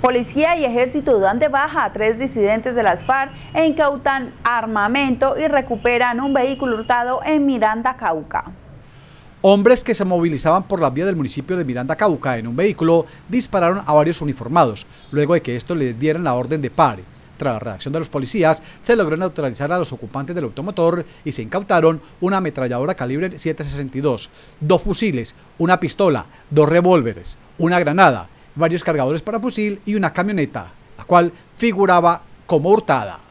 Policía y ejército dan de baja a tres disidentes de las FARC e incautan armamento y recuperan un vehículo hurtado en Miranda, Cauca. Hombres que se movilizaban por la vía del municipio de Miranda Cauca en un vehículo dispararon a varios uniformados, luego de que estos les dieran la orden de PAR. Tras la reacción de los policías, se logró neutralizar a los ocupantes del automotor y se incautaron una ametralladora calibre 762, dos fusiles, una pistola, dos revólveres, una granada varios cargadores para fusil y una camioneta, la cual figuraba como hurtada.